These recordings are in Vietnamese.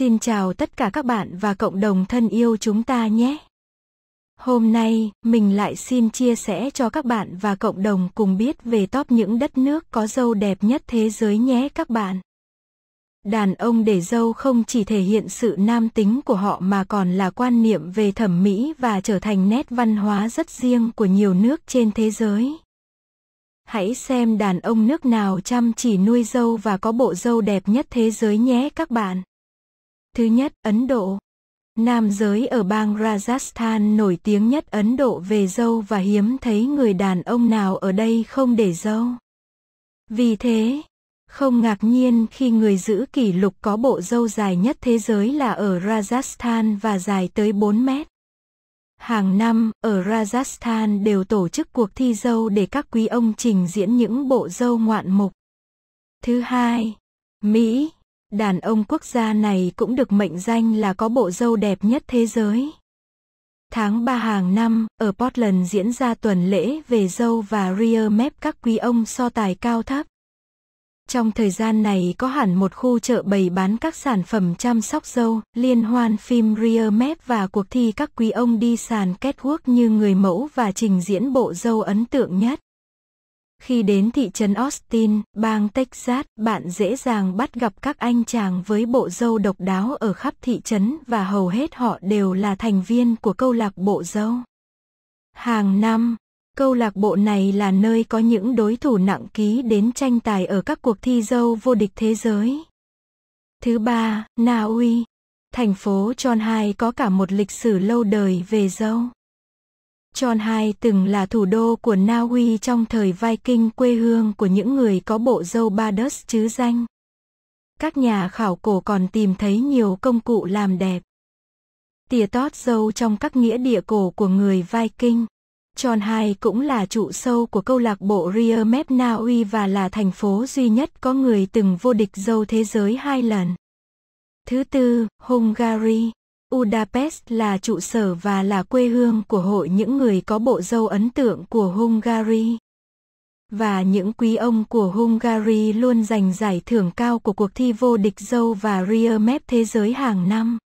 Xin chào tất cả các bạn và cộng đồng thân yêu chúng ta nhé. Hôm nay, mình lại xin chia sẻ cho các bạn và cộng đồng cùng biết về top những đất nước có dâu đẹp nhất thế giới nhé các bạn. Đàn ông để dâu không chỉ thể hiện sự nam tính của họ mà còn là quan niệm về thẩm mỹ và trở thành nét văn hóa rất riêng của nhiều nước trên thế giới. Hãy xem đàn ông nước nào chăm chỉ nuôi dâu và có bộ dâu đẹp nhất thế giới nhé các bạn. Thứ nhất, Ấn Độ. Nam giới ở bang Rajasthan nổi tiếng nhất Ấn Độ về dâu và hiếm thấy người đàn ông nào ở đây không để dâu. Vì thế, không ngạc nhiên khi người giữ kỷ lục có bộ dâu dài nhất thế giới là ở Rajasthan và dài tới 4 mét. Hàng năm, ở Rajasthan đều tổ chức cuộc thi dâu để các quý ông trình diễn những bộ dâu ngoạn mục. Thứ hai, Mỹ, Đàn ông quốc gia này cũng được mệnh danh là có bộ dâu đẹp nhất thế giới. Tháng 3 hàng năm, ở Portland diễn ra tuần lễ về dâu và rear mép các quý ông so tài cao thấp. Trong thời gian này có hẳn một khu chợ bày bán các sản phẩm chăm sóc dâu, liên hoan phim rear mép và cuộc thi các quý ông đi sàn kết quốc như người mẫu và trình diễn bộ dâu ấn tượng nhất. Khi đến thị trấn Austin, bang Texas, bạn dễ dàng bắt gặp các anh chàng với bộ dâu độc đáo ở khắp thị trấn và hầu hết họ đều là thành viên của câu lạc bộ dâu. Hàng năm, câu lạc bộ này là nơi có những đối thủ nặng ký đến tranh tài ở các cuộc thi dâu vô địch thế giới. Thứ ba, Na Uy. Thành phố hai có cả một lịch sử lâu đời về dâu. Chon Hai từng là thủ đô của Na Uy trong thời Viking quê hương của những người có bộ dâu Badus chứ danh. Các nhà khảo cổ còn tìm thấy nhiều công cụ làm đẹp. tìa tót dâu trong các nghĩa địa cổ của người Viking. Chon Hai cũng là trụ sâu của câu lạc bộ Rear Map Na Uy và là thành phố duy nhất có người từng vô địch dâu thế giới hai lần. Thứ tư, Hungary. Budapest là trụ sở và là quê hương của hội những người có bộ râu ấn tượng của Hungary. Và những quý ông của Hungary luôn giành giải thưởng cao của cuộc thi vô địch râu và rear map thế giới hàng năm.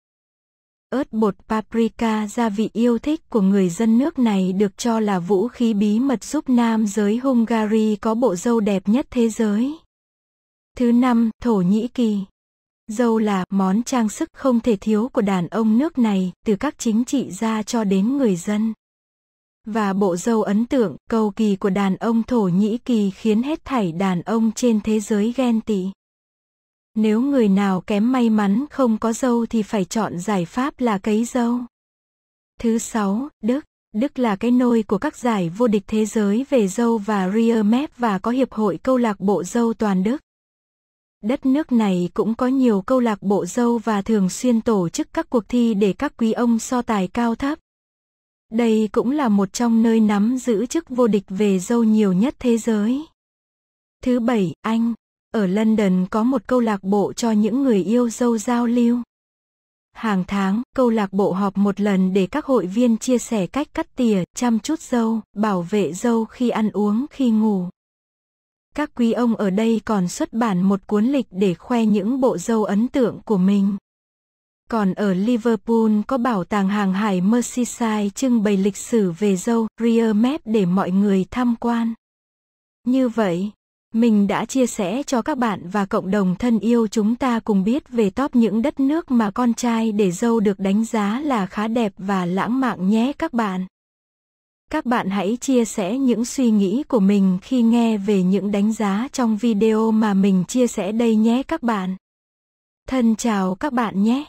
Ớt bột paprika gia vị yêu thích của người dân nước này được cho là vũ khí bí mật giúp nam giới Hungary có bộ râu đẹp nhất thế giới. Thứ năm, Thổ Nhĩ Kỳ Dâu là món trang sức không thể thiếu của đàn ông nước này, từ các chính trị gia cho đến người dân. Và bộ dâu ấn tượng, cầu kỳ của đàn ông Thổ Nhĩ Kỳ khiến hết thảy đàn ông trên thế giới ghen tị. Nếu người nào kém may mắn không có dâu thì phải chọn giải pháp là cấy dâu. Thứ sáu, Đức. Đức là cái nôi của các giải vô địch thế giới về dâu và rear map và có hiệp hội câu lạc bộ dâu toàn Đức. Đất nước này cũng có nhiều câu lạc bộ dâu và thường xuyên tổ chức các cuộc thi để các quý ông so tài cao thấp. Đây cũng là một trong nơi nắm giữ chức vô địch về dâu nhiều nhất thế giới. Thứ bảy, Anh. Ở London có một câu lạc bộ cho những người yêu dâu giao lưu. Hàng tháng, câu lạc bộ họp một lần để các hội viên chia sẻ cách cắt tỉa, chăm chút dâu, bảo vệ dâu khi ăn uống, khi ngủ các quý ông ở đây còn xuất bản một cuốn lịch để khoe những bộ dâu ấn tượng của mình. Còn ở Liverpool có bảo tàng hàng hải Merseyside trưng bày lịch sử về dâu Rear Map để mọi người tham quan. Như vậy, mình đã chia sẻ cho các bạn và cộng đồng thân yêu chúng ta cùng biết về top những đất nước mà con trai để dâu được đánh giá là khá đẹp và lãng mạn nhé các bạn. Các bạn hãy chia sẻ những suy nghĩ của mình khi nghe về những đánh giá trong video mà mình chia sẻ đây nhé các bạn. Thân chào các bạn nhé.